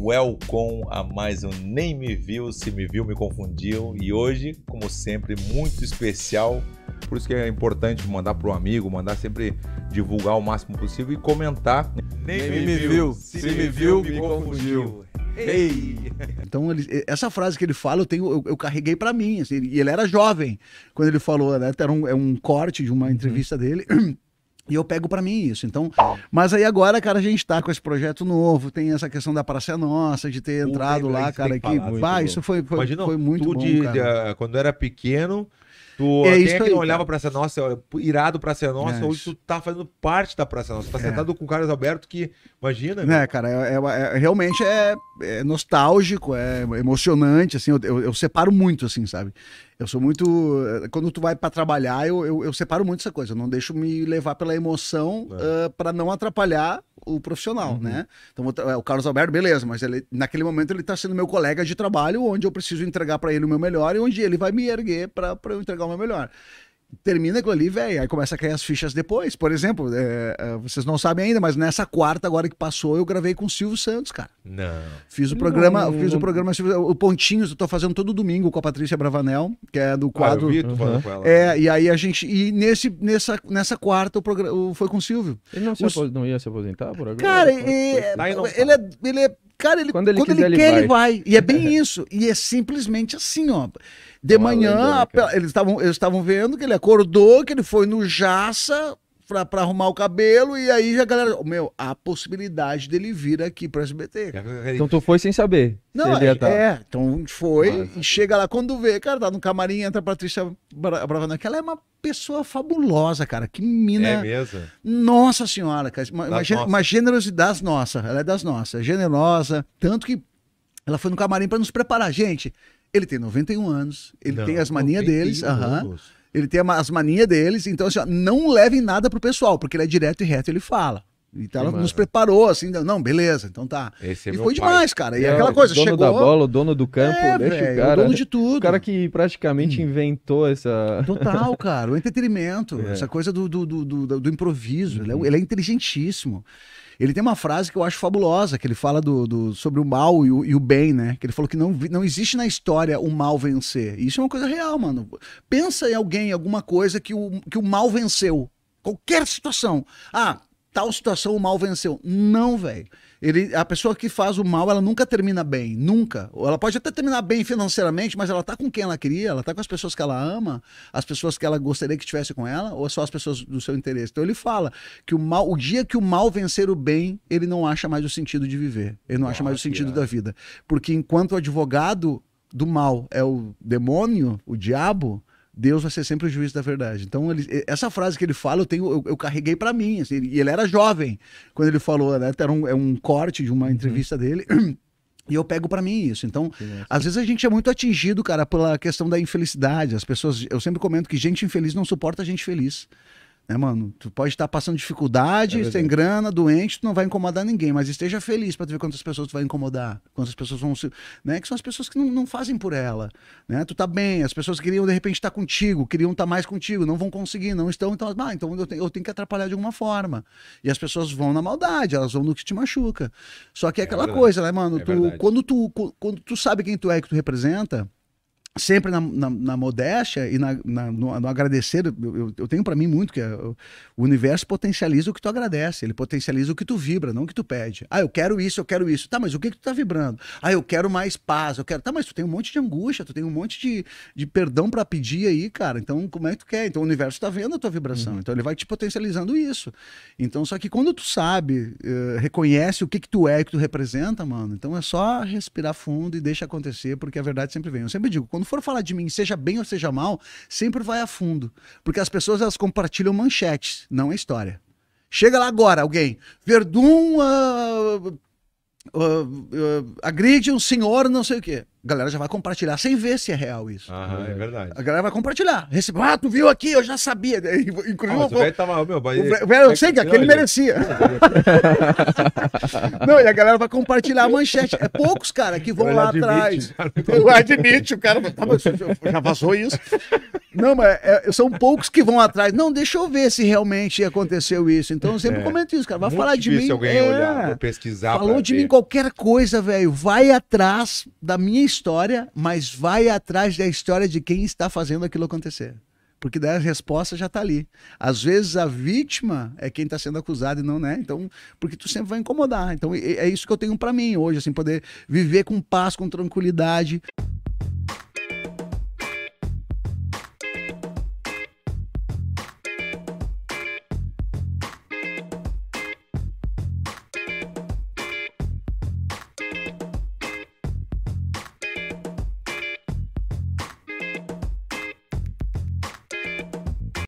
welcome a mais um Nem Me Viu, Se Me Viu Me Confundiu. E hoje, como sempre, muito especial. Por isso que é importante mandar para o amigo, mandar sempre divulgar o máximo possível e comentar. Nem, Nem me, me, viu, viu se, se, me viu, me, confundiu. Ei. Então, ele, essa frase que ele fala, eu, tenho, eu, eu carreguei para mim. Assim, e ele era jovem quando ele falou, né? Era um, é um corte de uma uhum. entrevista dele. E eu pego para mim isso. Então, tá. mas aí agora, cara, a gente tá com esse projeto novo, tem essa questão da Praça é Nossa, de ter entrado lá, cara, que, que pá, é isso foi, foi, Imagina, foi muito bom, de, de, eh, quando era pequeno, Tu é até que não olhava pra Praça é Nossa, irado pra Praça Nossa, é hoje tu tá fazendo parte da Praça Nossa. tá é. sentado com o Carlos Alberto que, imagina. Né, cara, é, é, realmente é, nostálgico, é emocionante, assim, eu, eu, eu separo muito, assim, sabe? Eu sou muito. Eh, quando tu vai para trabalhar, eu, eu, eu, separo muito essa coisa. Eu não deixo me levar pela emoção é. uh, eh, para não atrapalhar o profissional, uhum. né? Então, eh, o Carlos Alberto, beleza, mas ele, naquele momento ele está sendo meu colega de trabalho, onde eu preciso entregar para ele o meu melhor e onde ele vai me erguer para eu entregar o meu melhor termina aquilo ali, velho, aí começa a cair as fichas depois. Por exemplo, é, é, vocês não sabem ainda, mas nessa quarta agora que passou, eu gravei com o Silvio Santos, cara. Não. Fiz o programa, não. fiz o programa o Pontinhos, eu tô fazendo todo domingo com a Patrícia Bravanel, que é do ah, quadro. Ah, vi, uhum. ela, é, e aí a gente e nesse nessa nessa quarta o programa foi com o Silvio. Ele não, se Os... não ia se aposentar por agora? Cara, é, e... ele, é, ele é Cara, ele, quando ele, quando quiser, ele quer, ele vai. ele vai. E é bem isso. E é simplesmente assim, ó. De Uma manhã, lenda, eles estavam eles estavam vendo que ele acordou, que ele foi no Jaça, pra, pra arrumar o cabelo e aí a galera. Meu, há possibilidade dele vir aqui pro SBT. É, é, é, então tu foi sem saber. Não, é, tá. é, então foi Nossa. Ah, e chega lá, quando vê, cara, tá no camarim, entra a Patrícia Bravana, que ela é uma pessoa fabulosa, cara, que mina. É mesmo? Nossa senhora, cara, uma, uma, nossa. uma generosidade nossa, ela é das nossas, generosa, tanto que ela foi no camarim para nos preparar, gente, ele tem 91 anos, ele Não, tem as maninhas deles, aham. Ele tem as manias deles, então assim, ó, não levem nada pro pessoal, porque ele é direto e reto, ele fala. Então ela nos preparou, assim, não, beleza, então tá. Esse é e foi pai. demais, cara. E é, aquela coisa, o dono chegou... da bola, o dono do campo, é, deixa véio, o cara... o dono né? de tudo. O cara que praticamente hum. inventou essa... Total, cara, o entretenimento, é. essa coisa do, do, do, do, do improviso, é uhum. ele, é, ele é inteligentíssimo. Ele tem uma frase que eu acho fabulosa, que ele fala do, do sobre o mal e o, e o, bem, né? Que ele falou que não, não existe na história o mal vencer. E isso é uma coisa real, mano. Pensa em alguém, alguma coisa que o, que o mal venceu. Qualquer situação. Ah, tal situação o mal venceu. Não, velho. Ele, a pessoa que faz o mal, ela nunca termina bem, nunca. Ela pode até terminar bem financeiramente, mas ela tá com quem ela queria, ela tá com as pessoas que ela ama, as pessoas que ela gostaria que estivesse com ela, ou é só as pessoas do seu interesse. Então ele fala que o mal, o dia que o mal vencer o bem, ele não acha mais o sentido de viver, ele não acha mais o sentido é. da vida, porque enquanto o advogado do mal é o demônio, o diabo, Deus vai ser sempre o juiz da verdade. Então, ele, essa frase que ele fala, eu, tenho, eu, eu carreguei para mim. Assim, e ele era jovem quando ele falou, né? Era um, é um corte de uma uhum. entrevista uhum. dele. E eu pego para mim isso. Então, às vezes a gente é muito atingido, cara, pela questão da infelicidade. As pessoas, eu sempre comento que gente infeliz não suporta gente feliz. Né, mano? Tu pode estar tá passando dificuldade, é sem grana, doente, tu não vai incomodar ninguém, mas esteja feliz para ver quantas pessoas tu vai incomodar, quantas pessoas vão se. Né? Que são as pessoas que não, não fazem por ela. Né? Tu tá bem, as pessoas queriam de repente estar tá contigo, queriam estar tá mais contigo, não vão conseguir, não estão, então, ah, então eu, tenho eu tenho que atrapalhar de alguma forma. E as pessoas vão na maldade, elas vão no que te machuca. Só que é, é aquela verdade. coisa, né, mano? É tu, quando, tu, quando tu sabe quem tu é que tu representa sempre na, na, na, modéstia e na, no, no, agradecer, eu, eu tenho para mim muito que é, o universo potencializa o que tu agradece, ele potencializa o que tu vibra, não o que tu pede. Ah, eu quero isso, eu quero isso. Tá, mas o que, que tu tá vibrando? Ah, eu quero mais paz, eu quero. Tá, mas tu tem um monte de angústia, tu tem um monte de, de perdão para pedir aí, cara. Então, como é que tu quer? Então, o universo tá vendo a tua vibração, uhum. então ele vai te potencializando isso. Então, só que quando tu sabe, uh, reconhece o que que tu é, o que tu representa, mano, então é só respirar fundo e deixa acontecer, porque a verdade sempre vem. Eu sempre digo, quando quando for falar de mim, seja bem ou seja mal, sempre vai a fundo. Porque as pessoas elas compartilham manchetes, não a história. Chega lá agora, alguém. Verdun uh, uh, uh, agride um senhor, não sei o quê a galera já vai compartilhar sem ver se é real isso. Ah, é verdade. A galera vai compartilhar. Esse, ah, tu viu aqui, eu já sabia. Inclusive, ah, o, velho tava, meu, mas... o velho, eu sei que aquele merecia. não, e a galera vai compartilhar a manchete. É poucos, cara, que vão lá admite, atrás. Eu admite, o cara tá, mas, já vazou isso. Não, mas é, é, são poucos que vão atrás. Não, deixa eu ver se realmente aconteceu isso. Então eu sempre é. comento isso, cara. Vai Muito falar de mim. alguém é, olhar, pesquisar. Falou de ver. mim qualquer coisa, velho. Vai atrás da minha história história, mas vai atrás da história de quem está fazendo aquilo acontecer. Porque daí a resposta já está ali. Às vezes a vítima é quem está sendo acusado e não, né? Então, porque tu sempre vai incomodar. Então, é isso que eu tenho para mim hoje, assim, poder viver com paz, com tranquilidade.